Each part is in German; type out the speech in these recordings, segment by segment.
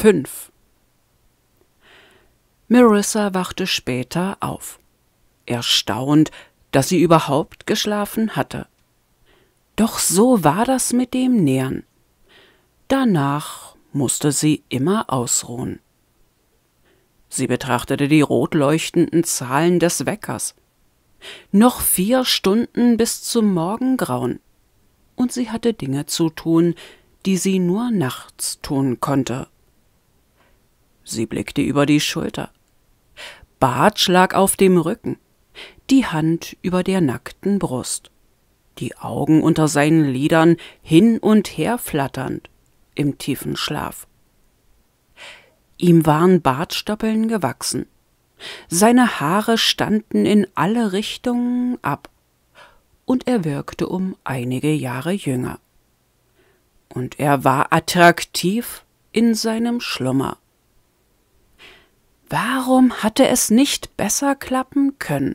5 Marissa wachte später auf, erstaunt, dass sie überhaupt geschlafen hatte. Doch so war das mit dem Nähern. Danach musste sie immer ausruhen. Sie betrachtete die rot leuchtenden Zahlen des Weckers. Noch vier Stunden bis zum Morgengrauen. Und sie hatte Dinge zu tun, die sie nur nachts tun konnte. Sie blickte über die Schulter. Bart lag auf dem Rücken, die Hand über der nackten Brust, die Augen unter seinen Lidern hin und her flatternd im tiefen Schlaf. Ihm waren Bartstoppeln gewachsen. Seine Haare standen in alle Richtungen ab, und er wirkte um einige Jahre jünger. Und er war attraktiv in seinem Schlummer. Warum hatte es nicht besser klappen können?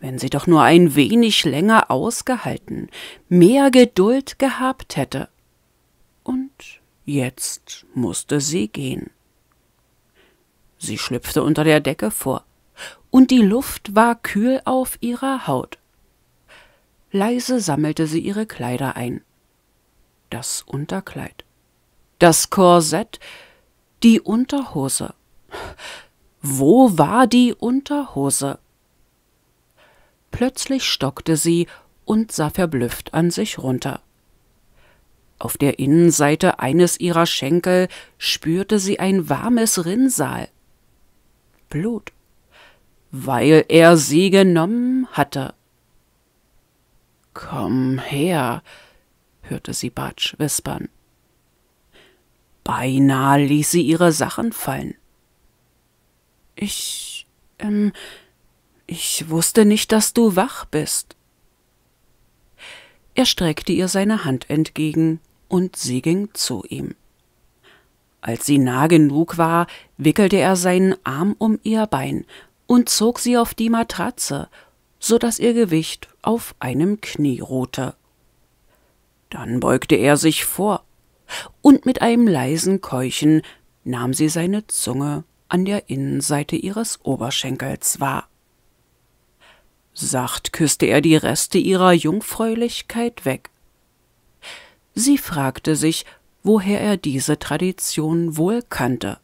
Wenn sie doch nur ein wenig länger ausgehalten, mehr Geduld gehabt hätte. Und jetzt musste sie gehen. Sie schlüpfte unter der Decke vor, und die Luft war kühl auf ihrer Haut. Leise sammelte sie ihre Kleider ein. Das Unterkleid, das Korsett, die Unterhose wo war die Unterhose? Plötzlich stockte sie und sah verblüfft an sich runter. Auf der Innenseite eines ihrer Schenkel spürte sie ein warmes Rinnsal. Blut. Weil er sie genommen hatte. Komm her, hörte sie Batsch wispern. Beinahe ließ sie ihre Sachen fallen. Ich, ähm, ich wusste nicht, dass du wach bist. Er streckte ihr seine Hand entgegen, und sie ging zu ihm. Als sie nah genug war, wickelte er seinen Arm um ihr Bein und zog sie auf die Matratze, so daß ihr Gewicht auf einem Knie ruhte. Dann beugte er sich vor, und mit einem leisen Keuchen nahm sie seine Zunge an der Innenseite ihres Oberschenkels war. Sacht küßte er die Reste ihrer Jungfräulichkeit weg. Sie fragte sich, woher er diese Tradition wohl kannte.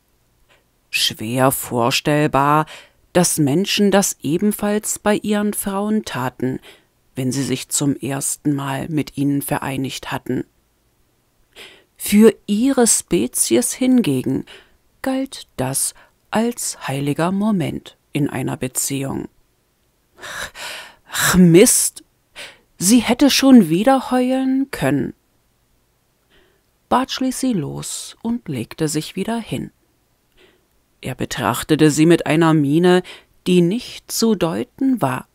Schwer vorstellbar, dass Menschen das ebenfalls bei ihren Frauen taten, wenn sie sich zum ersten Mal mit ihnen vereinigt hatten. Für ihre Spezies hingegen galt das als heiliger Moment in einer Beziehung. Ach, Mist! Sie hätte schon wieder heulen können. Bart schließ sie los und legte sich wieder hin. Er betrachtete sie mit einer Miene, die nicht zu deuten war.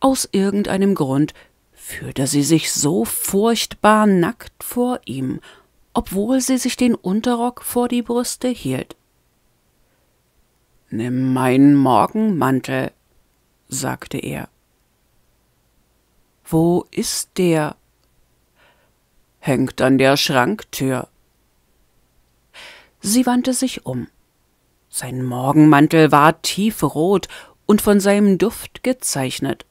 Aus irgendeinem Grund fühlte sie sich so furchtbar nackt vor ihm, obwohl sie sich den Unterrock vor die Brüste hielt. Nimm meinen Morgenmantel, sagte er. Wo ist der? Hängt an der Schranktür. Sie wandte sich um. Sein Morgenmantel war tiefrot und von seinem Duft gezeichnet.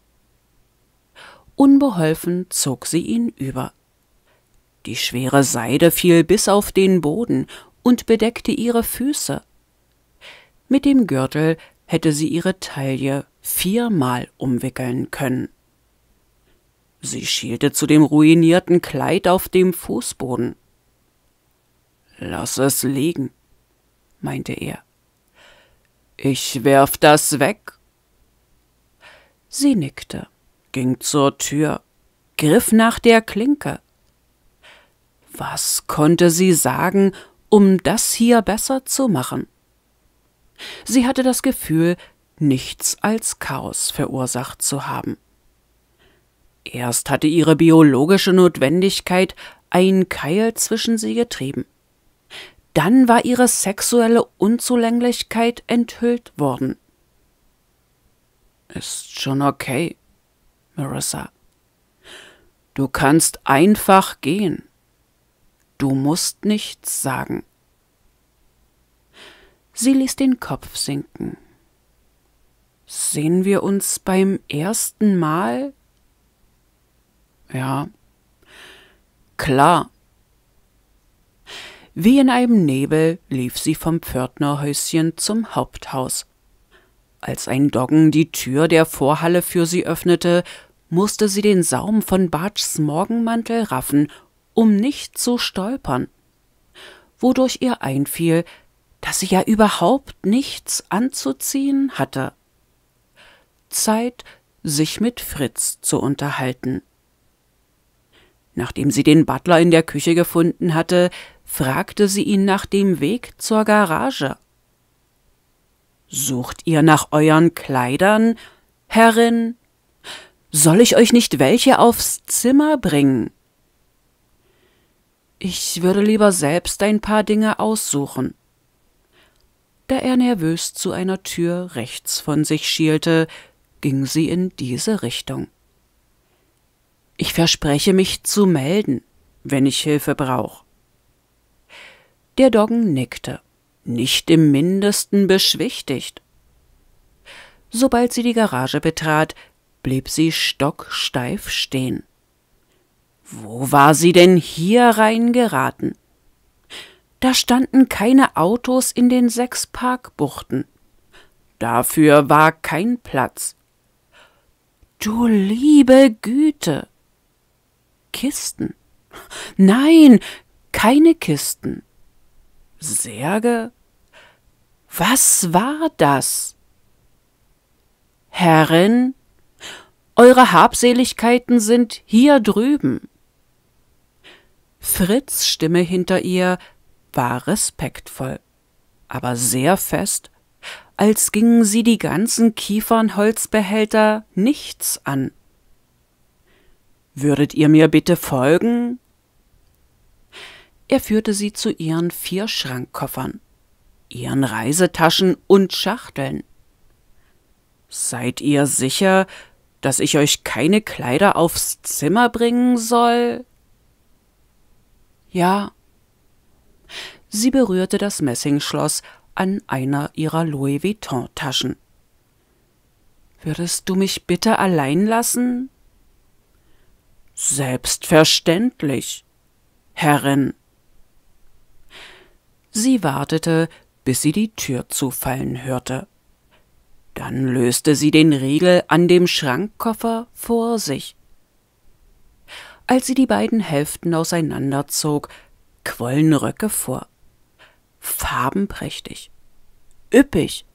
Unbeholfen zog sie ihn über. Die schwere Seide fiel bis auf den Boden und bedeckte ihre Füße. Mit dem Gürtel hätte sie ihre Taille viermal umwickeln können. Sie schielte zu dem ruinierten Kleid auf dem Fußboden. Lass es liegen, meinte er. Ich werf das weg. Sie nickte, ging zur Tür, griff nach der Klinke. Was konnte sie sagen, um das hier besser zu machen? Sie hatte das Gefühl, nichts als Chaos verursacht zu haben. Erst hatte ihre biologische Notwendigkeit ein Keil zwischen sie getrieben. Dann war ihre sexuelle Unzulänglichkeit enthüllt worden. Ist schon okay, Marissa. Du kannst einfach gehen. Du musst nichts sagen. Sie ließ den Kopf sinken. Sehen wir uns beim ersten Mal? Ja. Klar. Wie in einem Nebel lief sie vom Pförtnerhäuschen zum Haupthaus. Als ein Doggen die Tür der Vorhalle für sie öffnete, musste sie den Saum von Bartschs Morgenmantel raffen, um nicht zu stolpern, wodurch ihr einfiel, dass sie ja überhaupt nichts anzuziehen hatte. Zeit, sich mit Fritz zu unterhalten. Nachdem sie den Butler in der Küche gefunden hatte, fragte sie ihn nach dem Weg zur Garage. Sucht ihr nach euren Kleidern, Herrin? Soll ich euch nicht welche aufs Zimmer bringen? Ich würde lieber selbst ein paar Dinge aussuchen. Da er nervös zu einer Tür rechts von sich schielte, ging sie in diese Richtung. Ich verspreche mich zu melden, wenn ich Hilfe brauche. Der Doggen nickte, nicht im mindesten beschwichtigt. Sobald sie die Garage betrat, blieb sie stocksteif stehen. Wo war sie denn hier reingeraten? Da standen keine Autos in den sechs Parkbuchten. Dafür war kein Platz. Du liebe Güte. Kisten. Nein, keine Kisten. Särge? Was war das? Herrin, eure Habseligkeiten sind hier drüben. Fritz Stimme hinter ihr war respektvoll, aber sehr fest, als gingen sie die ganzen Kiefernholzbehälter nichts an. Würdet ihr mir bitte folgen? Er führte sie zu ihren vier Schrankkoffern, ihren Reisetaschen und Schachteln. Seid ihr sicher, dass ich euch keine Kleider aufs Zimmer bringen soll? Ja, Sie berührte das Messingschloss an einer ihrer Louis Vuitton-Taschen. Würdest du mich bitte allein lassen? Selbstverständlich, Herrin. Sie wartete, bis sie die Tür zufallen hörte. Dann löste sie den Riegel an dem Schrankkoffer vor sich. Als sie die beiden Hälften auseinanderzog, quollen Röcke vor farbenprächtig, üppig,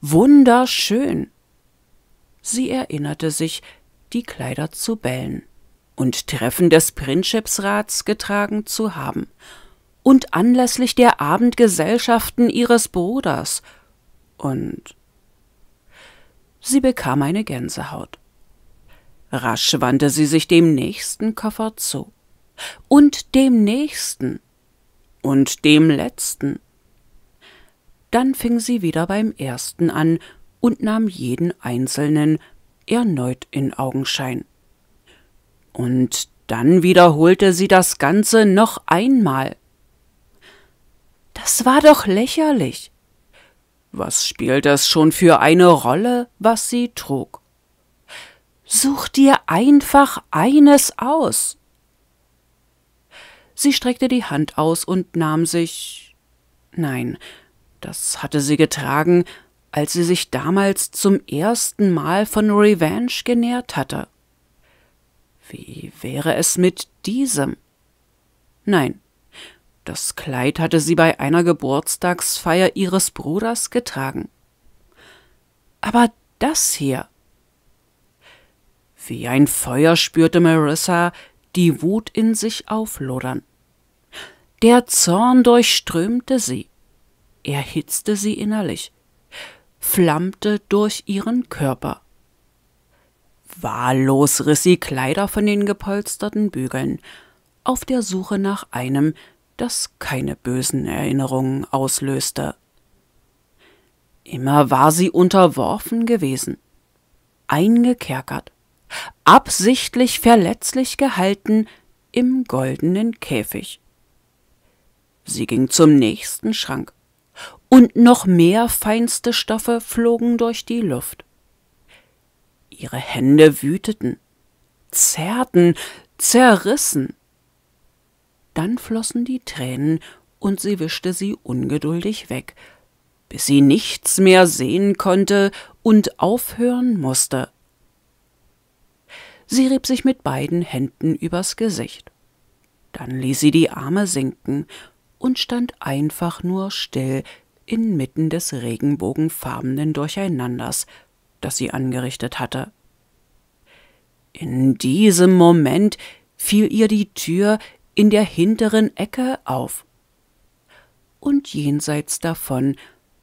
wunderschön. Sie erinnerte sich, die Kleider zu bellen und Treffen des Prinzipsrats getragen zu haben und anlässlich der Abendgesellschaften ihres Bruders und sie bekam eine Gänsehaut. Rasch wandte sie sich dem nächsten Koffer zu und dem nächsten und dem letzten dann fing sie wieder beim ersten an und nahm jeden einzelnen erneut in Augenschein. Und dann wiederholte sie das Ganze noch einmal. Das war doch lächerlich. Was spielt das schon für eine Rolle, was sie trug? Such dir einfach eines aus. Sie streckte die Hand aus und nahm sich. Nein, das hatte sie getragen, als sie sich damals zum ersten Mal von Revenge genährt hatte. Wie wäre es mit diesem? Nein, das Kleid hatte sie bei einer Geburtstagsfeier ihres Bruders getragen. Aber das hier. Wie ein Feuer spürte Marissa die Wut in sich auflodern. Der Zorn durchströmte sie erhitzte sie innerlich, flammte durch ihren Körper. Wahllos riss sie Kleider von den gepolsterten Bügeln, auf der Suche nach einem, das keine bösen Erinnerungen auslöste. Immer war sie unterworfen gewesen, eingekerkert, absichtlich verletzlich gehalten im goldenen Käfig. Sie ging zum nächsten Schrank, und noch mehr feinste Stoffe flogen durch die Luft. Ihre Hände wüteten, zerrten, zerrissen. Dann flossen die Tränen und sie wischte sie ungeduldig weg, bis sie nichts mehr sehen konnte und aufhören musste. Sie rieb sich mit beiden Händen übers Gesicht. Dann ließ sie die Arme sinken und stand einfach nur still, inmitten des regenbogenfarbenen Durcheinanders, das sie angerichtet hatte. In diesem Moment fiel ihr die Tür in der hinteren Ecke auf. Und jenseits davon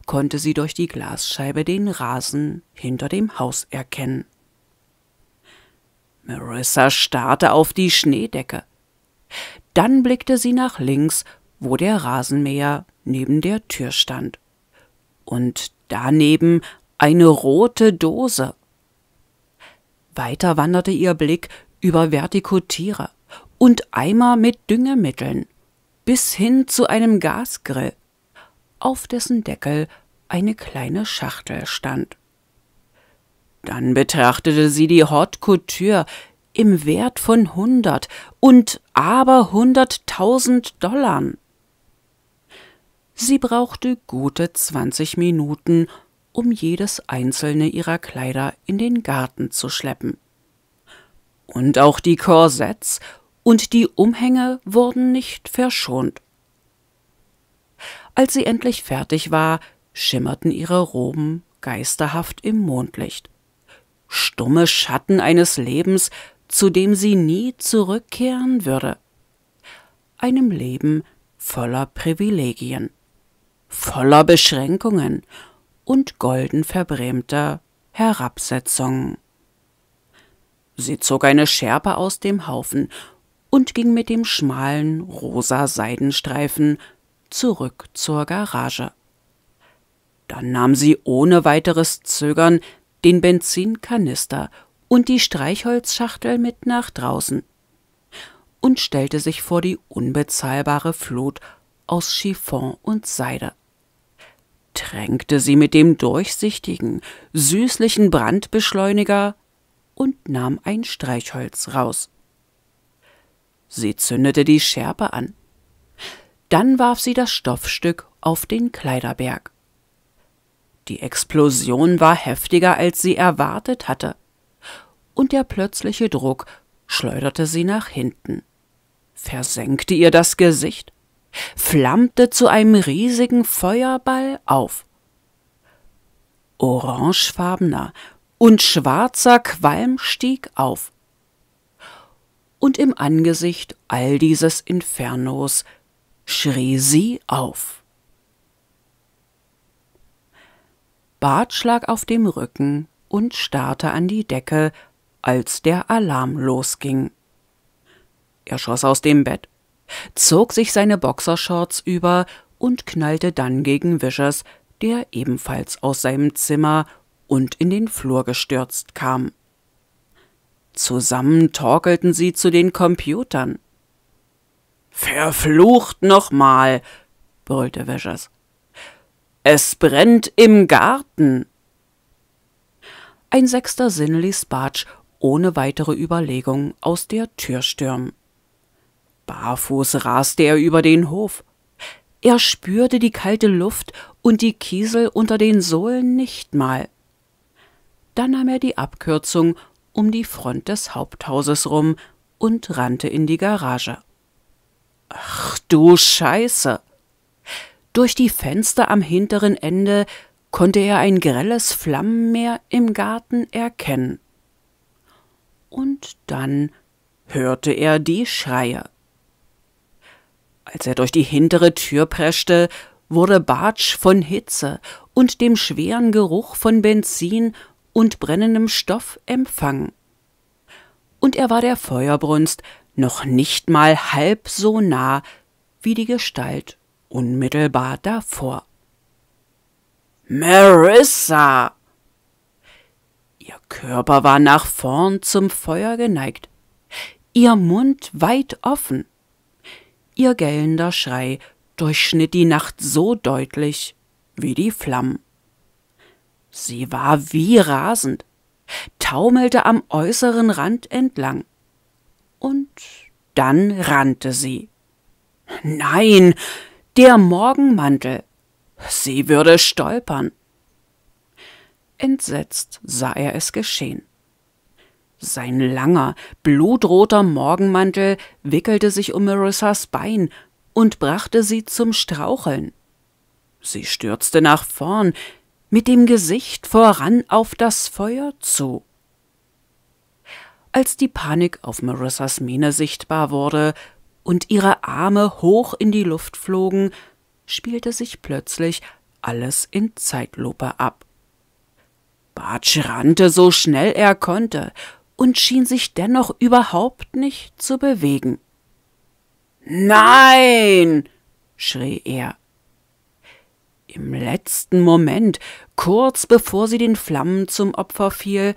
konnte sie durch die Glasscheibe den Rasen hinter dem Haus erkennen. Marissa starrte auf die Schneedecke. Dann blickte sie nach links, wo der Rasenmäher neben der Tür stand. Und daneben eine rote Dose. Weiter wanderte ihr Blick über Vertikutiere und Eimer mit Düngemitteln bis hin zu einem Gasgrill, auf dessen Deckel eine kleine Schachtel stand. Dann betrachtete sie die Haute Couture im Wert von hundert und aber hunderttausend Dollar. Sie brauchte gute 20 Minuten, um jedes einzelne ihrer Kleider in den Garten zu schleppen. Und auch die Korsetts und die Umhänge wurden nicht verschont. Als sie endlich fertig war, schimmerten ihre Roben geisterhaft im Mondlicht. Stumme Schatten eines Lebens, zu dem sie nie zurückkehren würde. Einem Leben voller Privilegien voller Beschränkungen und golden verbrämter Herabsetzungen. Sie zog eine Schärpe aus dem Haufen und ging mit dem schmalen rosa Seidenstreifen zurück zur Garage. Dann nahm sie ohne weiteres Zögern den Benzinkanister und die Streichholzschachtel mit nach draußen und stellte sich vor die unbezahlbare Flut aus Chiffon und Seide. Tränkte sie mit dem durchsichtigen, süßlichen Brandbeschleuniger und nahm ein Streichholz raus. Sie zündete die Schärpe an. Dann warf sie das Stoffstück auf den Kleiderberg. Die Explosion war heftiger, als sie erwartet hatte, und der plötzliche Druck schleuderte sie nach hinten, versenkte ihr das Gesicht flammte zu einem riesigen Feuerball auf. Orangefarbener und schwarzer Qualm stieg auf. Und im Angesicht all dieses Infernos schrie sie auf. Bart schlag auf dem Rücken und starrte an die Decke, als der Alarm losging. Er schoss aus dem Bett zog sich seine Boxershorts über und knallte dann gegen Vicious, der ebenfalls aus seinem Zimmer und in den Flur gestürzt kam. Zusammen torkelten sie zu den Computern. Verflucht nochmal, brüllte Vicious. Es brennt im Garten. Ein sechster Sinn ließ Bartsch ohne weitere Überlegung aus der Tür stürmen. Barfuß raste er über den Hof. Er spürte die kalte Luft und die Kiesel unter den Sohlen nicht mal. Dann nahm er die Abkürzung um die Front des Haupthauses rum und rannte in die Garage. Ach du Scheiße! Durch die Fenster am hinteren Ende konnte er ein grelles Flammenmeer im Garten erkennen. Und dann hörte er die Schreie. Als er durch die hintere Tür preschte, wurde Bartsch von Hitze und dem schweren Geruch von Benzin und brennendem Stoff empfangen. Und er war der Feuerbrunst noch nicht mal halb so nah wie die Gestalt unmittelbar davor. Marissa! Ihr Körper war nach vorn zum Feuer geneigt, ihr Mund weit offen ihr gellender Schrei durchschnitt die Nacht so deutlich wie die Flammen. Sie war wie rasend, taumelte am äußeren Rand entlang. Und dann rannte sie. Nein, der Morgenmantel. Sie würde stolpern. Entsetzt sah er es geschehen. Sein langer, blutroter Morgenmantel wickelte sich um Marissas Bein und brachte sie zum Straucheln. Sie stürzte nach vorn, mit dem Gesicht voran auf das Feuer zu. Als die Panik auf Marissas Miene sichtbar wurde und ihre Arme hoch in die Luft flogen, spielte sich plötzlich alles in Zeitlupe ab. Bartsch rannte so schnell er konnte, und schien sich dennoch überhaupt nicht zu bewegen. Nein! schrie er. Im letzten Moment, kurz bevor sie den Flammen zum Opfer fiel,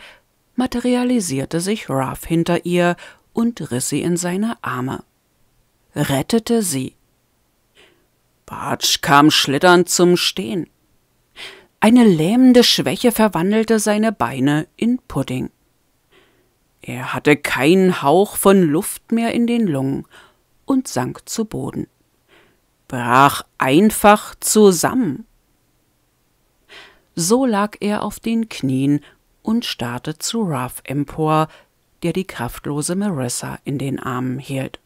materialisierte sich Ruff hinter ihr und riss sie in seine Arme. Rettete sie. Bartsch kam schlitternd zum Stehen. Eine lähmende Schwäche verwandelte seine Beine in Pudding. Er hatte keinen Hauch von Luft mehr in den Lungen und sank zu Boden, brach einfach zusammen. So lag er auf den Knien und starrte zu Ruff empor, der die kraftlose Marissa in den Armen hielt.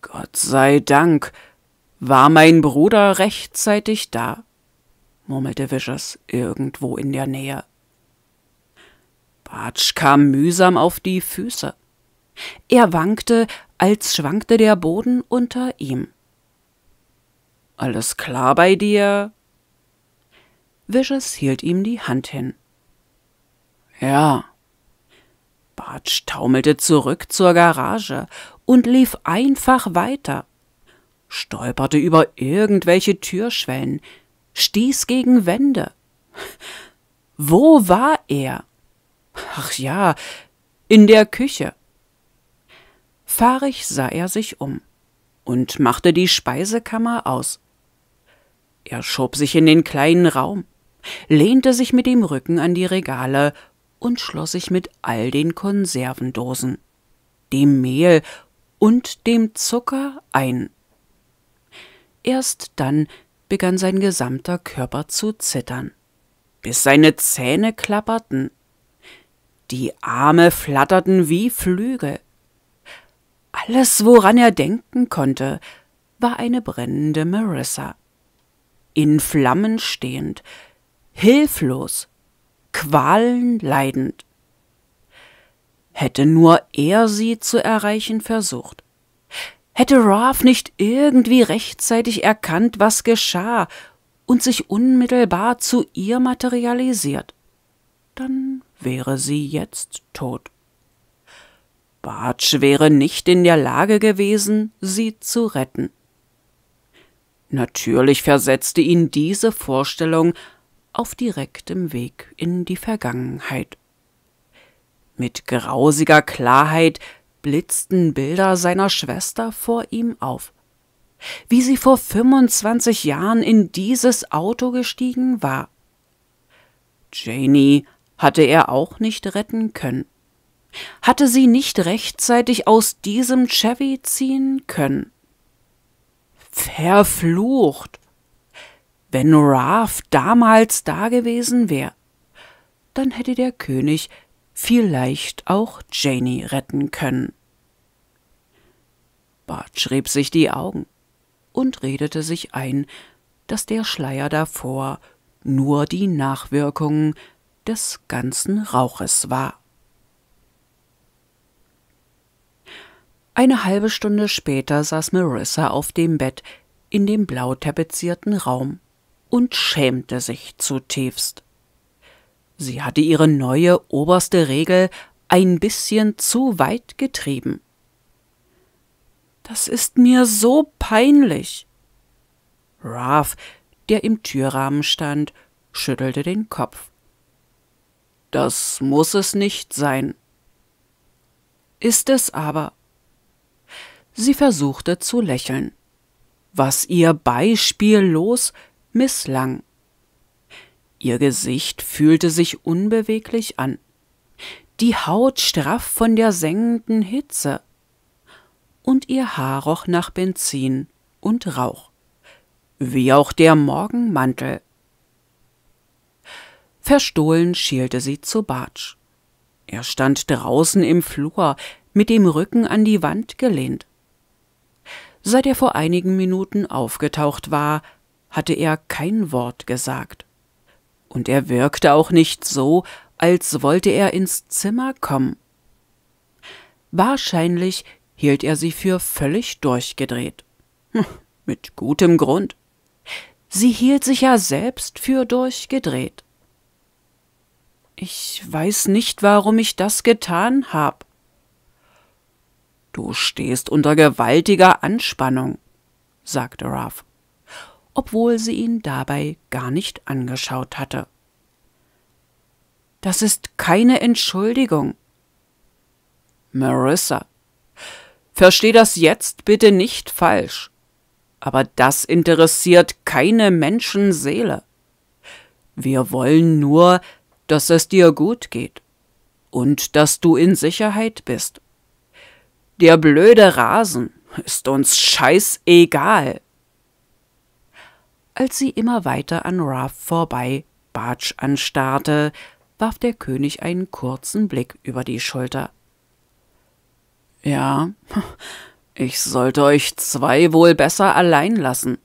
Gott sei Dank, war mein Bruder rechtzeitig da, murmelte Vicious irgendwo in der Nähe. Quatsch kam mühsam auf die Füße. Er wankte, als schwankte der Boden unter ihm. Alles klar bei dir? Wisches hielt ihm die Hand hin. Ja. Bartsch taumelte zurück zur Garage und lief einfach weiter, stolperte über irgendwelche Türschwellen, stieß gegen Wände. Wo war er? Ach ja, in der Küche. Fahrig sah er sich um und machte die Speisekammer aus. Er schob sich in den kleinen Raum, lehnte sich mit dem Rücken an die Regale und schloss sich mit all den Konservendosen, dem Mehl und dem Zucker ein. Erst dann begann sein gesamter Körper zu zittern, bis seine Zähne klapperten die Arme flatterten wie Flügel. Alles, woran er denken konnte, war eine brennende Marissa. In Flammen stehend, hilflos, Qualen leidend. Hätte nur er sie zu erreichen versucht. Hätte Ralph nicht irgendwie rechtzeitig erkannt, was geschah und sich unmittelbar zu ihr materialisiert, dann wäre sie jetzt tot. Bartsch wäre nicht in der Lage gewesen, sie zu retten. Natürlich versetzte ihn diese Vorstellung auf direktem Weg in die Vergangenheit. Mit grausiger Klarheit blitzten Bilder seiner Schwester vor ihm auf. Wie sie vor 25 Jahren in dieses Auto gestiegen war. Janie hatte er auch nicht retten können. Hatte sie nicht rechtzeitig aus diesem Chevy ziehen können. Verflucht! Wenn Raff damals dagewesen wäre, dann hätte der König vielleicht auch Janie retten können. Bart schrieb sich die Augen und redete sich ein, dass der Schleier davor nur die Nachwirkungen des ganzen Rauches war. Eine halbe Stunde später saß Marissa auf dem Bett in dem blau tapezierten Raum und schämte sich zutiefst. Sie hatte ihre neue oberste Regel ein bisschen zu weit getrieben. Das ist mir so peinlich. Ralph, der im Türrahmen stand, schüttelte den Kopf. Das muss es nicht sein. Ist es aber. Sie versuchte zu lächeln, was ihr beispiellos misslang. Ihr Gesicht fühlte sich unbeweglich an, die Haut straff von der sengenden Hitze, und ihr Haar roch nach Benzin und Rauch, wie auch der Morgenmantel. Verstohlen schielte sie zu Bartsch. Er stand draußen im Flur, mit dem Rücken an die Wand gelehnt. Seit er vor einigen Minuten aufgetaucht war, hatte er kein Wort gesagt. Und er wirkte auch nicht so, als wollte er ins Zimmer kommen. Wahrscheinlich hielt er sie für völlig durchgedreht. Hm, mit gutem Grund. Sie hielt sich ja selbst für durchgedreht. Ich weiß nicht, warum ich das getan hab. Du stehst unter gewaltiger Anspannung, sagte Ralph, obwohl sie ihn dabei gar nicht angeschaut hatte. Das ist keine Entschuldigung. Marissa, versteh das jetzt bitte nicht falsch, aber das interessiert keine Menschenseele. Wir wollen nur, dass es dir gut geht und dass du in Sicherheit bist. Der blöde Rasen ist uns scheißegal. Als sie immer weiter an Raff vorbei Bartsch anstarrte, warf der König einen kurzen Blick über die Schulter. Ja, ich sollte euch zwei wohl besser allein lassen.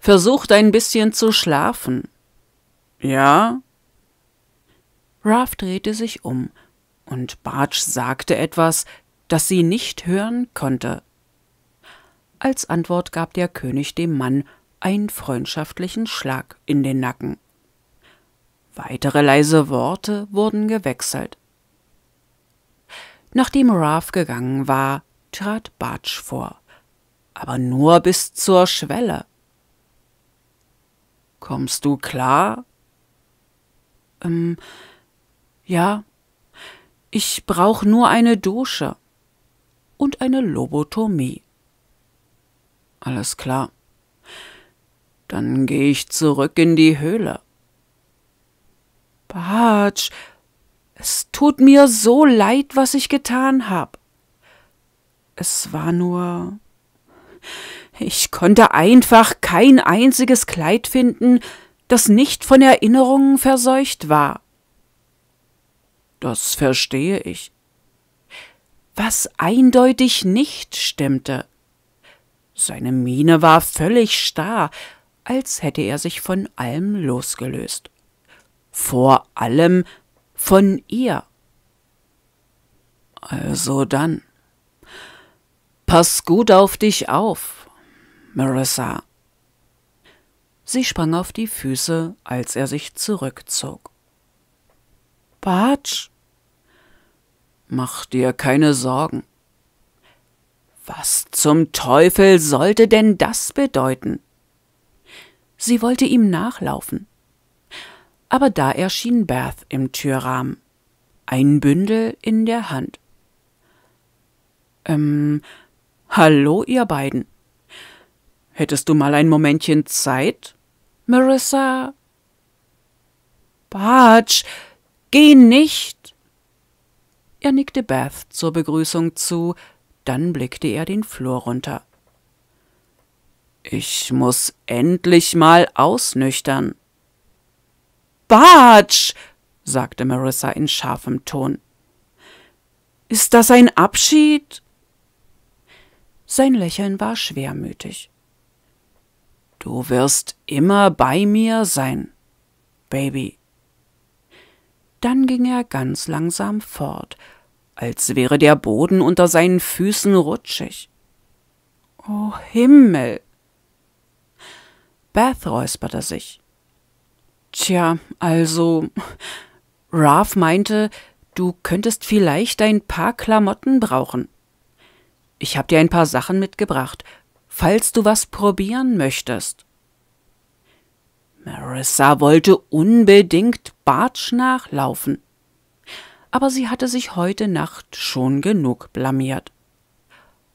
Versucht ein bisschen zu schlafen. Ja, Ralph drehte sich um, und Bartsch sagte etwas, das sie nicht hören konnte. Als Antwort gab der König dem Mann einen freundschaftlichen Schlag in den Nacken. Weitere leise Worte wurden gewechselt. Nachdem Ralph gegangen war, trat Bartsch vor, aber nur bis zur Schwelle. Kommst du klar? Ähm, ja, ich brauche nur eine Dusche und eine Lobotomie. Alles klar. Dann gehe ich zurück in die Höhle. Batsch, es tut mir so leid, was ich getan hab. Es war nur. Ich konnte einfach kein einziges Kleid finden, das nicht von Erinnerungen verseucht war. Das verstehe ich. Was eindeutig nicht stimmte. Seine Miene war völlig starr, als hätte er sich von allem losgelöst. Vor allem von ihr. Also dann. Pass gut auf dich auf, Marissa. Sie sprang auf die Füße, als er sich zurückzog. Bartsch? Mach dir keine Sorgen. Was zum Teufel sollte denn das bedeuten? Sie wollte ihm nachlaufen. Aber da erschien Bath im Türrahmen, ein Bündel in der Hand. Ähm, hallo, ihr beiden. Hättest du mal ein Momentchen Zeit? Marissa? Bartsch, Geh nicht! Er nickte Beth zur Begrüßung zu, dann blickte er den Flur runter. Ich muss endlich mal ausnüchtern. Bartsch! sagte Marissa in scharfem Ton. Ist das ein Abschied? Sein Lächeln war schwermütig. Du wirst immer bei mir sein, Baby dann ging er ganz langsam fort, als wäre der Boden unter seinen Füßen rutschig. O oh Himmel! Beth räusperte sich. Tja, also, Ralph meinte, du könntest vielleicht ein paar Klamotten brauchen. Ich habe dir ein paar Sachen mitgebracht, falls du was probieren möchtest. Marissa wollte unbedingt Bartsch nachlaufen. Aber sie hatte sich heute Nacht schon genug blamiert.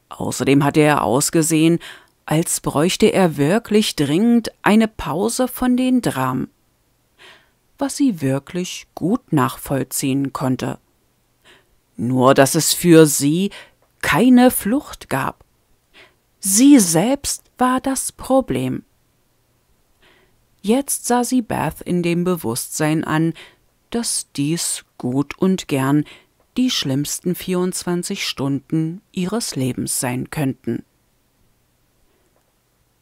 Außerdem hatte er ausgesehen, als bräuchte er wirklich dringend eine Pause von den Dramen, was sie wirklich gut nachvollziehen konnte. Nur dass es für sie keine Flucht gab. Sie selbst war das Problem. Jetzt sah sie Beth in dem Bewusstsein an, dass dies gut und gern die schlimmsten 24 Stunden ihres Lebens sein könnten.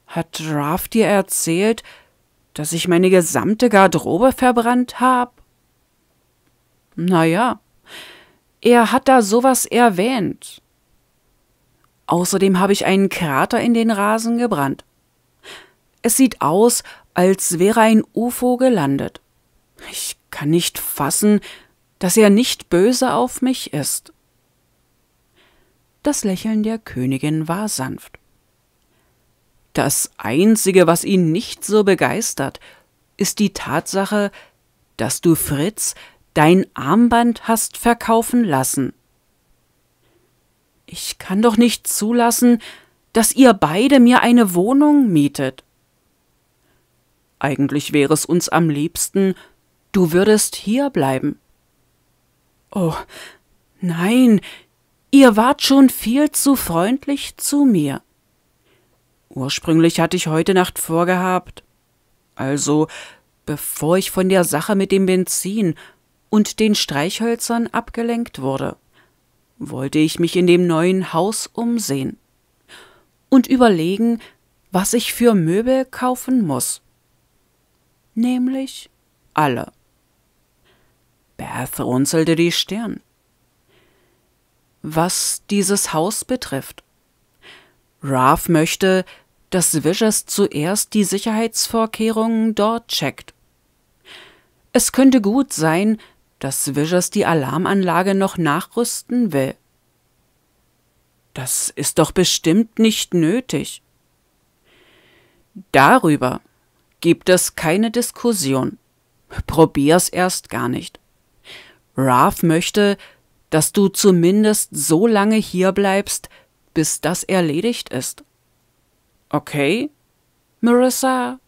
Hat Raf dir erzählt, dass ich meine gesamte Garderobe verbrannt habe? Naja, er hat da sowas erwähnt. Außerdem habe ich einen Krater in den Rasen gebrannt. Es sieht aus, als wäre ein UFO gelandet. Ich kann nicht fassen, dass er nicht böse auf mich ist. Das Lächeln der Königin war sanft. Das Einzige, was ihn nicht so begeistert, ist die Tatsache, dass du Fritz dein Armband hast verkaufen lassen. Ich kann doch nicht zulassen, dass ihr beide mir eine Wohnung mietet. Eigentlich wäre es uns am liebsten, du würdest hier bleiben. Oh, nein, ihr wart schon viel zu freundlich zu mir. Ursprünglich hatte ich heute Nacht vorgehabt, also bevor ich von der Sache mit dem Benzin und den Streichhölzern abgelenkt wurde, wollte ich mich in dem neuen Haus umsehen und überlegen, was ich für Möbel kaufen muss nämlich alle. Beth runzelte die Stirn. Was dieses Haus betrifft. Ralph möchte, dass Vishers zuerst die Sicherheitsvorkehrungen dort checkt. Es könnte gut sein, dass Vishers die Alarmanlage noch nachrüsten will. Das ist doch bestimmt nicht nötig. Darüber, gibt es keine Diskussion. Probier's erst gar nicht. Ralph möchte, dass du zumindest so lange hier bleibst, bis das erledigt ist. Okay, Marissa?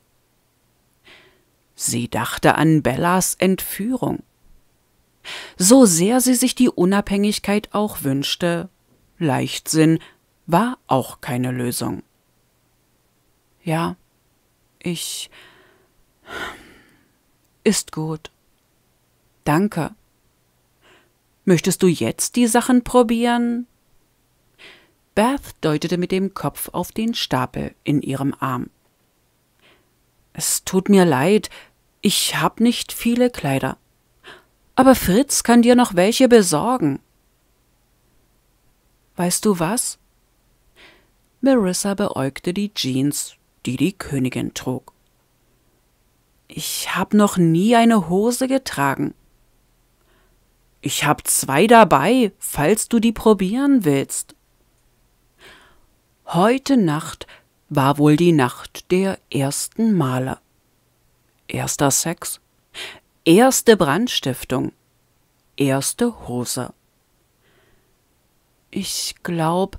Sie dachte an Bellas Entführung. So sehr sie sich die Unabhängigkeit auch wünschte, Leichtsinn war auch keine Lösung. Ja, ich. Ist gut. Danke. Möchtest du jetzt die Sachen probieren? Beth deutete mit dem Kopf auf den Stapel in ihrem Arm. Es tut mir leid, ich hab nicht viele Kleider. Aber Fritz kann dir noch welche besorgen. Weißt du was? Marissa beäugte die Jeans die die Königin trug. Ich hab noch nie eine Hose getragen. Ich hab zwei dabei, falls du die probieren willst. Heute Nacht war wohl die Nacht der ersten Male. Erster Sex, erste Brandstiftung, erste Hose. Ich glaub,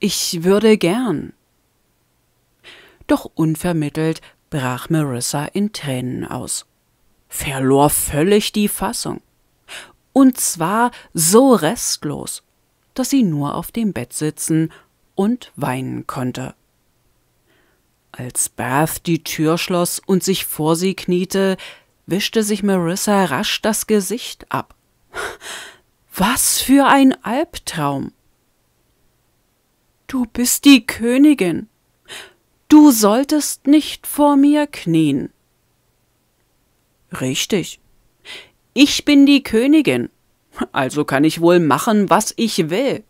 ich würde gern doch unvermittelt brach Marissa in Tränen aus. Verlor völlig die Fassung. Und zwar so restlos, dass sie nur auf dem Bett sitzen und weinen konnte. Als Bath die Tür schloss und sich vor sie kniete, wischte sich Marissa rasch das Gesicht ab. Was für ein Albtraum. Du bist die Königin, Du solltest nicht vor mir knien. Richtig. Ich bin die Königin, also kann ich wohl machen, was ich will.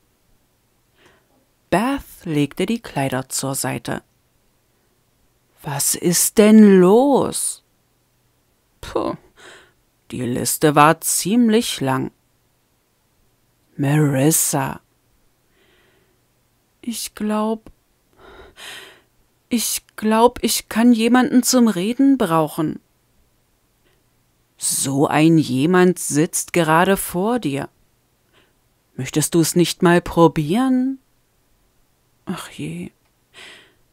Beth legte die Kleider zur Seite. Was ist denn los? Puh, die Liste war ziemlich lang. Marissa. Ich glaube, ich glaub, ich kann jemanden zum Reden brauchen. So ein jemand sitzt gerade vor dir. Möchtest du es nicht mal probieren? Ach je.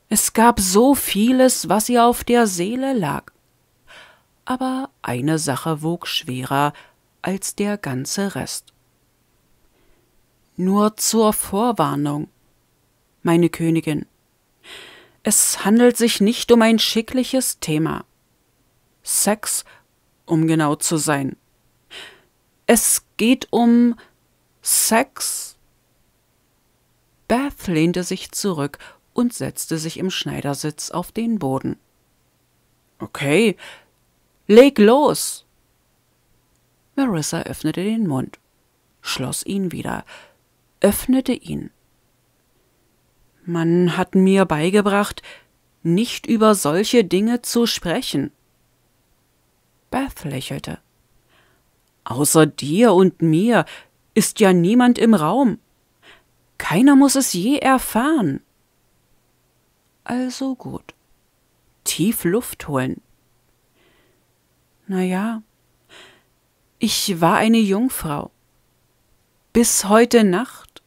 Es gab so vieles, was ihr auf der Seele lag. Aber eine Sache wog schwerer als der ganze Rest. Nur zur Vorwarnung, meine Königin. Es handelt sich nicht um ein schickliches Thema. Sex, um genau zu sein. Es geht um Sex. Beth lehnte sich zurück und setzte sich im Schneidersitz auf den Boden. Okay, leg los! Marissa öffnete den Mund, schloss ihn wieder, öffnete ihn. Man hat mir beigebracht, nicht über solche Dinge zu sprechen. Beth lächelte. Außer dir und mir ist ja niemand im Raum. Keiner muss es je erfahren. Also gut. Tief Luft holen. Na ja, ich war eine Jungfrau. Bis heute Nacht.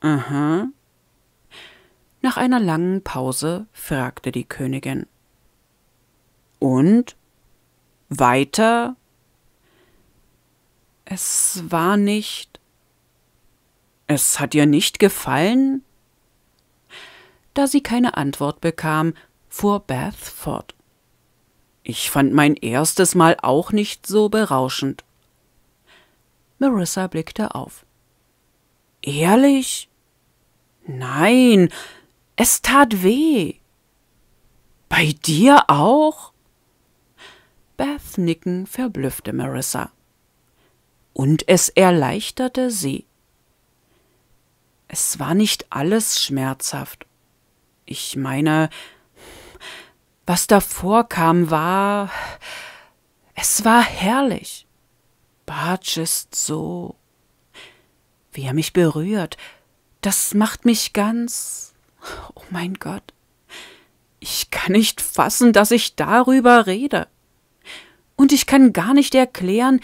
Aha. Nach einer langen Pause fragte die Königin. Und? Weiter? Es war nicht. Es hat dir nicht gefallen? Da sie keine Antwort bekam, fuhr Beth fort. Ich fand mein erstes Mal auch nicht so berauschend. Marissa blickte auf. Ehrlich? Nein, es tat weh. Bei dir auch? Beth Nicken verblüffte Marissa. Und es erleichterte sie. Es war nicht alles schmerzhaft. Ich meine, was davor kam, war. Es war herrlich. Bartsch ist so. Wie er mich berührt, das macht mich ganz Oh mein Gott, ich kann nicht fassen, dass ich darüber rede. Und ich kann gar nicht erklären,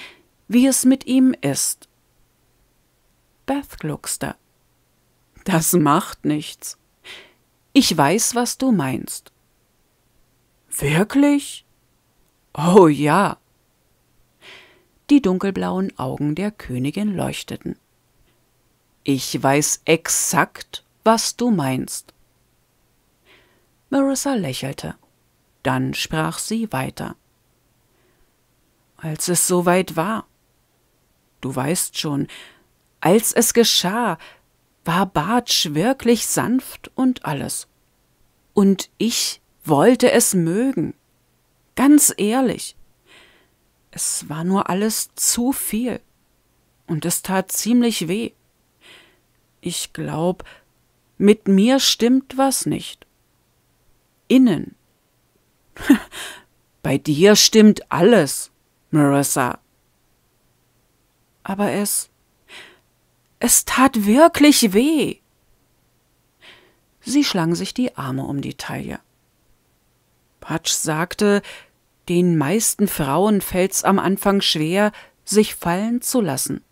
wie es mit ihm ist. Beth gluckste. Das macht nichts. Ich weiß, was du meinst. Wirklich? Oh ja. Die dunkelblauen Augen der Königin leuchteten. Ich weiß exakt, was du meinst. Marissa lächelte. Dann sprach sie weiter. Als es soweit war. Du weißt schon, als es geschah, war Bartsch wirklich sanft und alles. Und ich wollte es mögen. Ganz ehrlich. Es war nur alles zu viel. Und es tat ziemlich weh. Ich glaube, mit mir stimmt was nicht. Innen. Bei dir stimmt alles, Marissa. Aber es, es tat wirklich weh. Sie schlang sich die Arme um die Taille. Patsch sagte, den meisten Frauen fällt's am Anfang schwer, sich fallen zu lassen.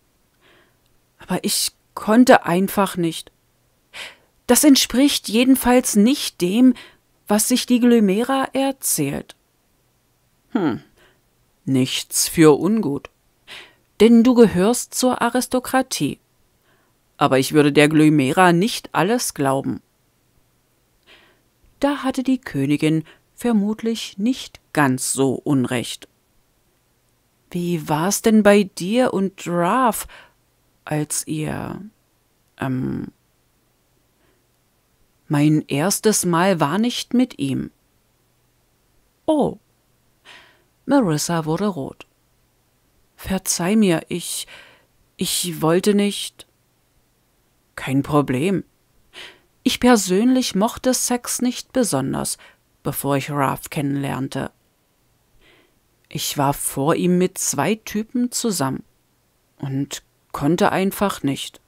Aber ich konnte einfach nicht. Das entspricht jedenfalls nicht dem, was sich die Glymera erzählt. Hm, nichts für ungut. Denn du gehörst zur Aristokratie. Aber ich würde der Glymera nicht alles glauben. Da hatte die Königin vermutlich nicht ganz so unrecht. Wie war's denn bei dir und Raf, als ihr, ähm, mein erstes Mal war nicht mit ihm. Oh. Marissa wurde rot. Verzeih mir, ich. ich wollte nicht. Kein Problem. Ich persönlich mochte Sex nicht besonders, bevor ich Ralph kennenlernte. Ich war vor ihm mit zwei Typen zusammen und konnte einfach nicht.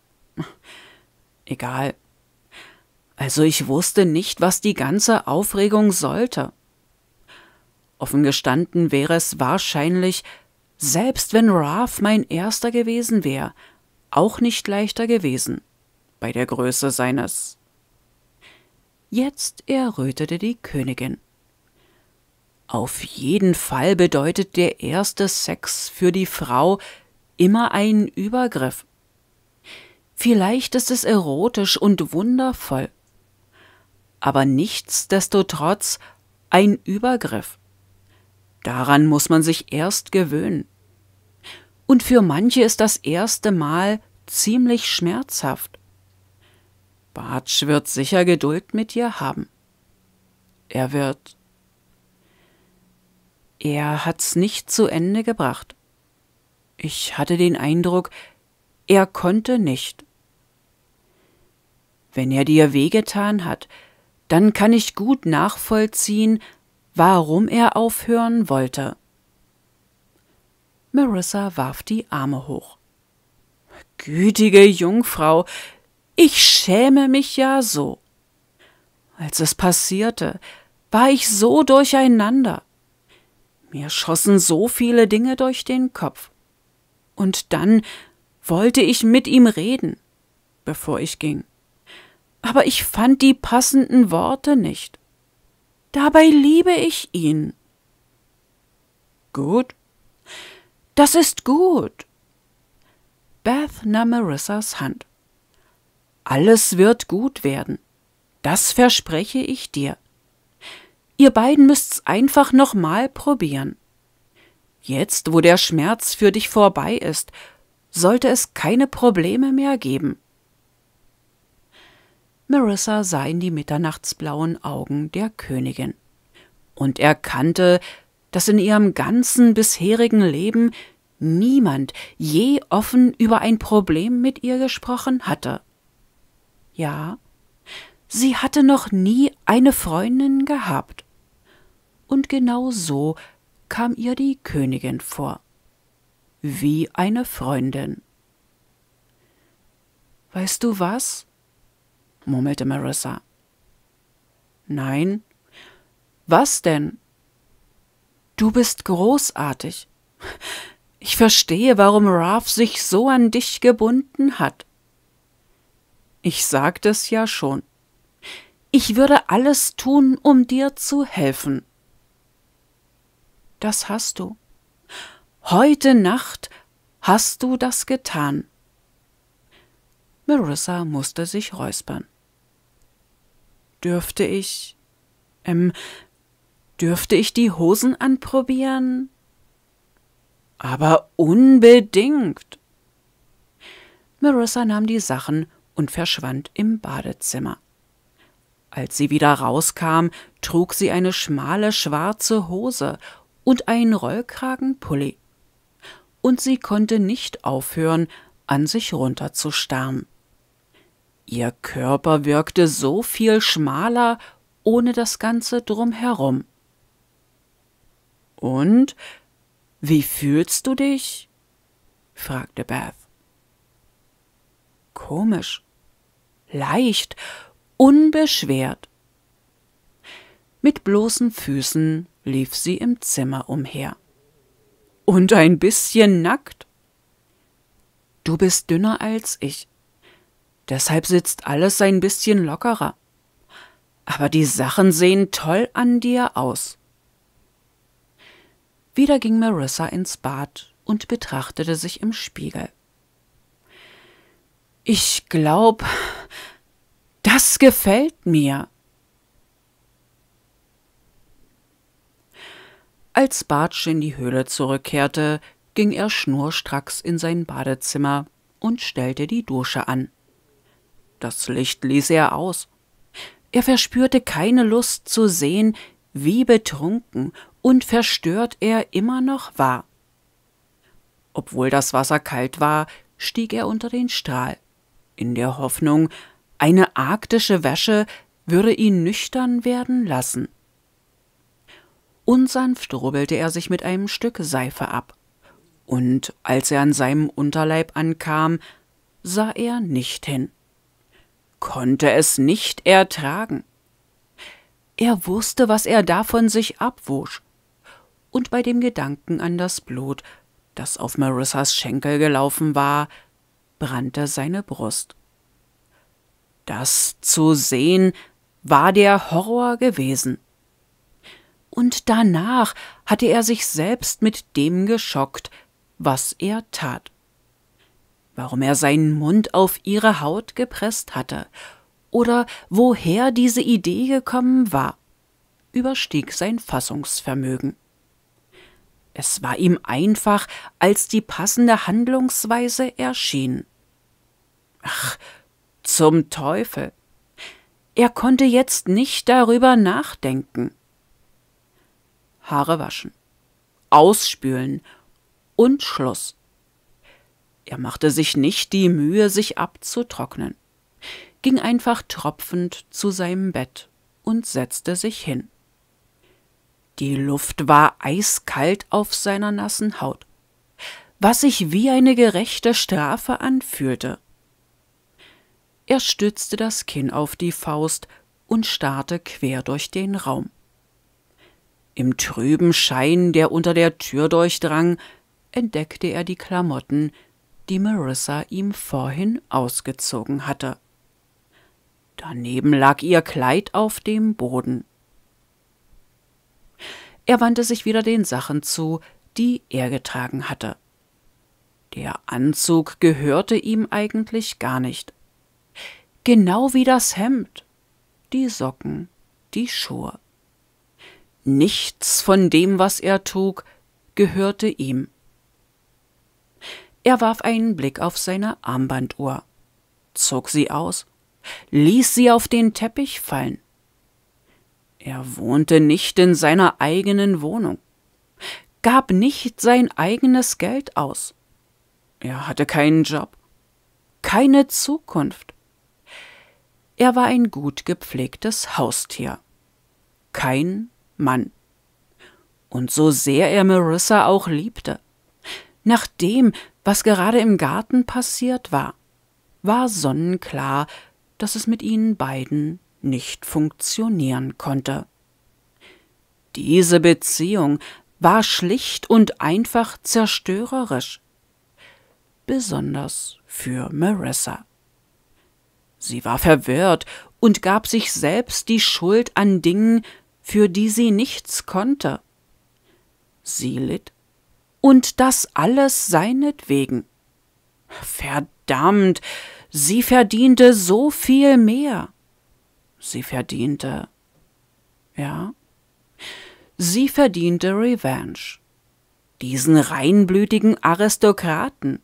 Egal. Also ich wusste nicht, was die ganze Aufregung sollte. Offen gestanden wäre es wahrscheinlich, selbst wenn Ralph mein erster gewesen wäre, auch nicht leichter gewesen, bei der Größe seines. Jetzt errötete die Königin. Auf jeden Fall bedeutet der erste Sex für die Frau immer einen Übergriff. Vielleicht ist es erotisch und wundervoll aber nichtsdestotrotz ein Übergriff. Daran muss man sich erst gewöhnen. Und für manche ist das erste Mal ziemlich schmerzhaft. Bartsch wird sicher Geduld mit dir haben. Er wird. Er hat's nicht zu Ende gebracht. Ich hatte den Eindruck, er konnte nicht. Wenn er dir wehgetan hat, dann kann ich gut nachvollziehen, warum er aufhören wollte. Marissa warf die Arme hoch. Gütige Jungfrau, ich schäme mich ja so. Als es passierte, war ich so durcheinander. Mir schossen so viele Dinge durch den Kopf. Und dann wollte ich mit ihm reden, bevor ich ging aber ich fand die passenden Worte nicht. Dabei liebe ich ihn. Gut. Das ist gut. Beth nahm Marissas Hand. Alles wird gut werden. Das verspreche ich dir. Ihr beiden müsst's einfach nochmal probieren. Jetzt, wo der Schmerz für dich vorbei ist, sollte es keine Probleme mehr geben. Marissa sah in die mitternachtsblauen Augen der Königin. Und erkannte, dass in ihrem ganzen bisherigen Leben niemand je offen über ein Problem mit ihr gesprochen hatte. Ja, sie hatte noch nie eine Freundin gehabt. Und genau so kam ihr die Königin vor. Wie eine Freundin. Weißt du was? murmelte Marissa. Nein. Was denn? Du bist großartig. Ich verstehe, warum Ralph sich so an dich gebunden hat. Ich sagte es ja schon. Ich würde alles tun, um dir zu helfen. Das hast du. Heute Nacht hast du das getan. Marissa musste sich räuspern. Dürfte ich. Ähm, dürfte ich die Hosen anprobieren? Aber unbedingt. Marissa nahm die Sachen und verschwand im Badezimmer. Als sie wieder rauskam, trug sie eine schmale schwarze Hose und einen Rollkragenpulli. Und sie konnte nicht aufhören, an sich runterzustarren. Ihr Körper wirkte so viel schmaler ohne das Ganze drumherum. Und wie fühlst du dich? fragte Beth. Komisch, leicht, unbeschwert. Mit bloßen Füßen lief sie im Zimmer umher. Und ein bisschen nackt. Du bist dünner als ich, Deshalb sitzt alles ein bisschen lockerer. Aber die Sachen sehen toll an dir aus. Wieder ging Marissa ins Bad und betrachtete sich im Spiegel. Ich glaub, das gefällt mir. Als Bartsch in die Höhle zurückkehrte, ging er schnurstracks in sein Badezimmer und stellte die Dusche an. Das Licht ließ er aus. Er verspürte keine Lust zu sehen, wie betrunken und verstört er immer noch war. Obwohl das Wasser kalt war, stieg er unter den Strahl, in der Hoffnung, eine arktische Wäsche würde ihn nüchtern werden lassen. Unsanft rubbelte er sich mit einem Stück Seife ab, und als er an seinem Unterleib ankam, sah er nicht hin konnte es nicht ertragen. Er wusste, was er da von sich abwusch. Und bei dem Gedanken an das Blut, das auf Marissas Schenkel gelaufen war, brannte seine Brust. Das zu sehen war der Horror gewesen. Und danach hatte er sich selbst mit dem geschockt, was er tat warum er seinen Mund auf ihre Haut gepresst hatte oder woher diese Idee gekommen war, überstieg sein Fassungsvermögen. Es war ihm einfach, als die passende Handlungsweise erschien. Ach, zum Teufel. Er konnte jetzt nicht darüber nachdenken. Haare waschen, ausspülen und Schluss. Er machte sich nicht die Mühe, sich abzutrocknen, ging einfach tropfend zu seinem Bett und setzte sich hin. Die Luft war eiskalt auf seiner nassen Haut, was sich wie eine gerechte Strafe anfühlte. Er stützte das Kinn auf die Faust und starrte quer durch den Raum. Im trüben Schein, der unter der Tür durchdrang, entdeckte er die Klamotten, die Marissa ihm vorhin ausgezogen hatte. Daneben lag ihr Kleid auf dem Boden. Er wandte sich wieder den Sachen zu, die er getragen hatte. Der Anzug gehörte ihm eigentlich gar nicht. Genau wie das Hemd, die Socken, die Schuhe. Nichts von dem, was er trug, gehörte ihm. Er warf einen Blick auf seine Armbanduhr, zog sie aus, ließ sie auf den Teppich fallen. Er wohnte nicht in seiner eigenen Wohnung, gab nicht sein eigenes Geld aus. Er hatte keinen Job, keine Zukunft. Er war ein gut gepflegtes Haustier, kein Mann. Und so sehr er Marissa auch liebte, nachdem, was gerade im Garten passiert war, war sonnenklar, dass es mit ihnen beiden nicht funktionieren konnte. Diese Beziehung war schlicht und einfach zerstörerisch, besonders für Marissa. Sie war verwirrt und gab sich selbst die Schuld an Dingen, für die sie nichts konnte. Sie litt und das alles seinetwegen. Verdammt, sie verdiente so viel mehr. Sie verdiente. Ja. Sie verdiente Revenge. Diesen reinblütigen Aristokraten.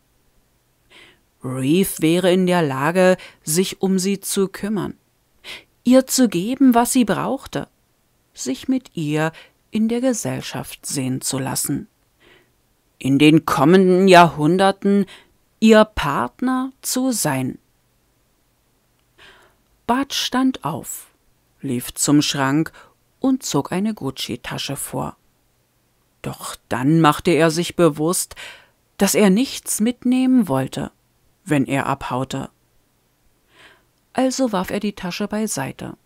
Reeve wäre in der Lage, sich um sie zu kümmern, ihr zu geben, was sie brauchte, sich mit ihr in der Gesellschaft sehen zu lassen in den kommenden Jahrhunderten ihr Partner zu sein. Bart stand auf, lief zum Schrank und zog eine Gucci-Tasche vor. Doch dann machte er sich bewusst, dass er nichts mitnehmen wollte, wenn er abhaute. Also warf er die Tasche beiseite,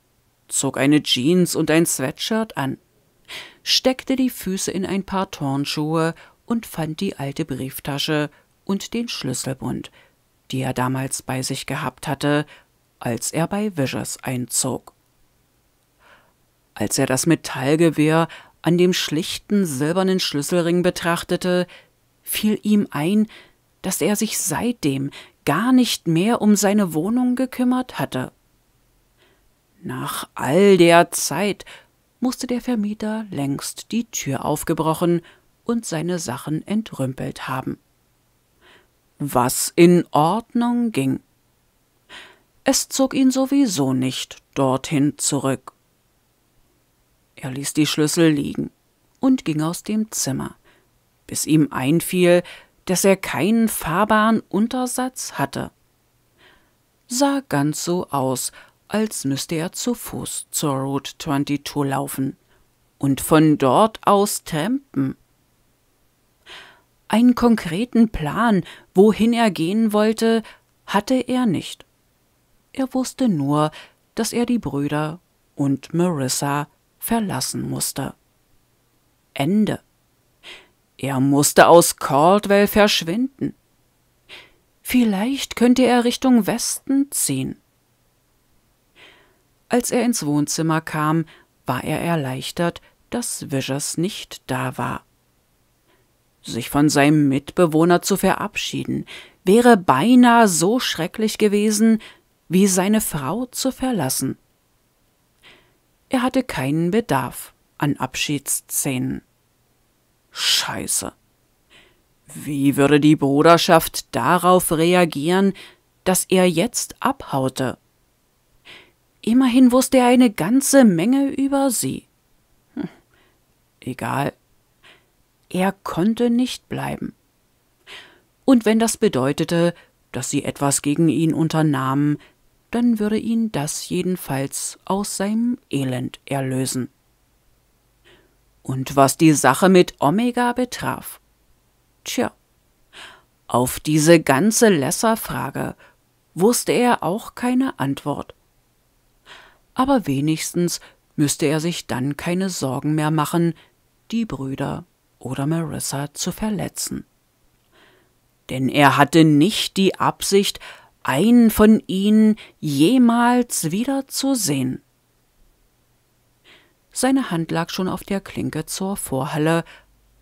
zog eine Jeans und ein Sweatshirt an, steckte die Füße in ein paar Turnschuhe und fand die alte Brieftasche und den Schlüsselbund, die er damals bei sich gehabt hatte, als er bei Vischers einzog. Als er das Metallgewehr an dem schlichten silbernen Schlüsselring betrachtete, fiel ihm ein, dass er sich seitdem gar nicht mehr um seine Wohnung gekümmert hatte. Nach all der Zeit musste der Vermieter längst die Tür aufgebrochen und seine Sachen entrümpelt haben. Was in Ordnung ging. Es zog ihn sowieso nicht dorthin zurück. Er ließ die Schlüssel liegen und ging aus dem Zimmer, bis ihm einfiel, dass er keinen fahrbaren Untersatz hatte. Sah ganz so aus, als müsste er zu Fuß zur Route 22 laufen und von dort aus trampen. Einen konkreten Plan, wohin er gehen wollte, hatte er nicht. Er wusste nur, dass er die Brüder und Marissa verlassen musste. Ende. Er musste aus Caldwell verschwinden. Vielleicht könnte er Richtung Westen ziehen. Als er ins Wohnzimmer kam, war er erleichtert, dass Vishers nicht da war sich von seinem Mitbewohner zu verabschieden, wäre beinahe so schrecklich gewesen, wie seine Frau zu verlassen. Er hatte keinen Bedarf an Abschiedsszenen. Scheiße. Wie würde die Bruderschaft darauf reagieren, dass er jetzt abhaute? Immerhin wusste er eine ganze Menge über sie. Hm. Egal. Er konnte nicht bleiben. Und wenn das bedeutete, dass sie etwas gegen ihn unternahmen, dann würde ihn das jedenfalls aus seinem Elend erlösen. Und was die Sache mit Omega betraf. Tja, auf diese ganze Lesser-Frage wusste er auch keine Antwort. Aber wenigstens müsste er sich dann keine Sorgen mehr machen, die Brüder oder Marissa zu verletzen. Denn er hatte nicht die Absicht, einen von ihnen jemals wieder zu sehen. Seine Hand lag schon auf der Klinke zur Vorhalle,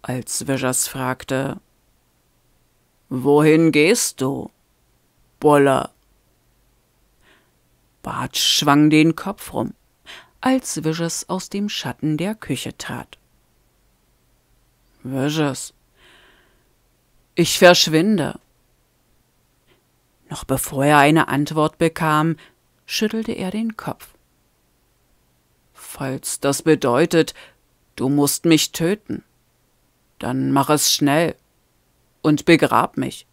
als Viggers fragte Wohin gehst du, Boller? Bart schwang den Kopf rum, als Viggers aus dem Schatten der Küche trat. Wishes. Ich verschwinde. Noch bevor er eine Antwort bekam, schüttelte er den Kopf. Falls das bedeutet, du musst mich töten, dann mach es schnell und begrab mich.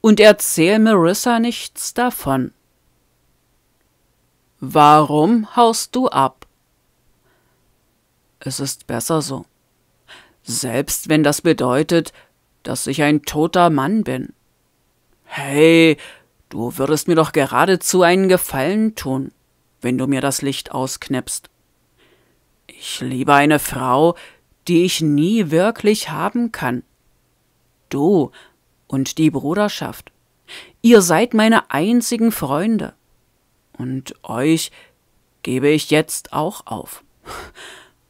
Und erzähl Marissa nichts davon. Warum haust du ab? Es ist besser so selbst wenn das bedeutet, dass ich ein toter Mann bin. Hey, du würdest mir doch geradezu einen Gefallen tun, wenn du mir das Licht ausknipst. Ich liebe eine Frau, die ich nie wirklich haben kann. Du und die Bruderschaft. Ihr seid meine einzigen Freunde. Und euch gebe ich jetzt auch auf.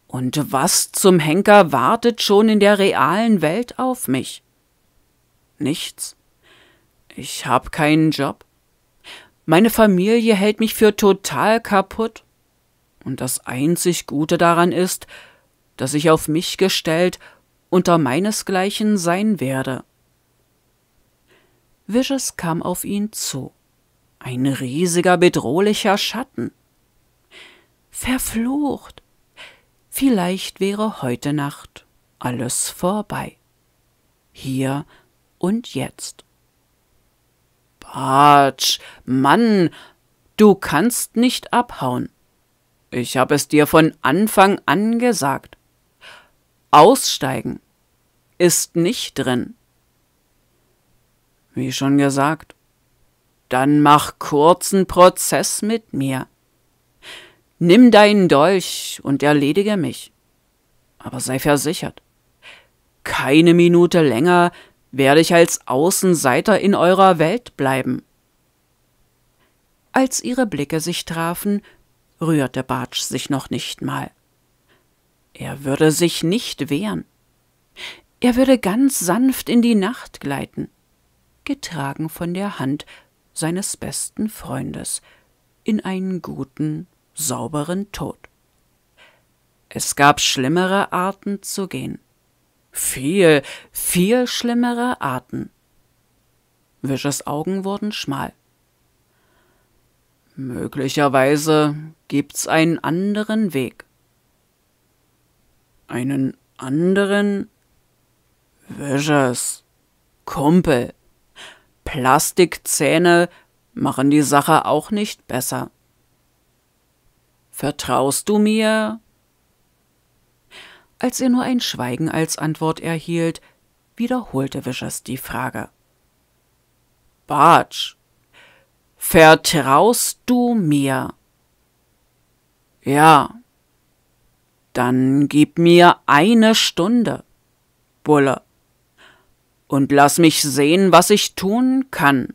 Und was zum Henker wartet schon in der realen Welt auf mich? Nichts. Ich hab keinen Job. Meine Familie hält mich für total kaputt. Und das einzig Gute daran ist, dass ich auf mich gestellt unter meinesgleichen sein werde. Wishes kam auf ihn zu. Ein riesiger, bedrohlicher Schatten. Verflucht! vielleicht wäre heute Nacht alles vorbei. Hier und jetzt. Bartsch, Mann, du kannst nicht abhauen. Ich hab es dir von Anfang an gesagt. Aussteigen ist nicht drin. Wie schon gesagt, dann mach kurzen Prozess mit mir. Nimm deinen Dolch und erledige mich. Aber sei versichert, keine Minute länger werde ich als Außenseiter in eurer Welt bleiben. Als ihre Blicke sich trafen, rührte Bartsch sich noch nicht mal. Er würde sich nicht wehren. Er würde ganz sanft in die Nacht gleiten, getragen von der Hand seines besten Freundes in einen guten sauberen Tod. Es gab schlimmere Arten zu gehen. Viel, viel schlimmere Arten. Wischers Augen wurden schmal. Möglicherweise gibt's einen anderen Weg. Einen anderen? Wischers, Kumpel. Plastikzähne machen die Sache auch nicht besser. Vertraust du mir? Als er nur ein Schweigen als Antwort erhielt, wiederholte Wishers die Frage. Bartsch, vertraust du mir? Ja. Dann gib mir eine Stunde, Bulle, und lass mich sehen, was ich tun kann.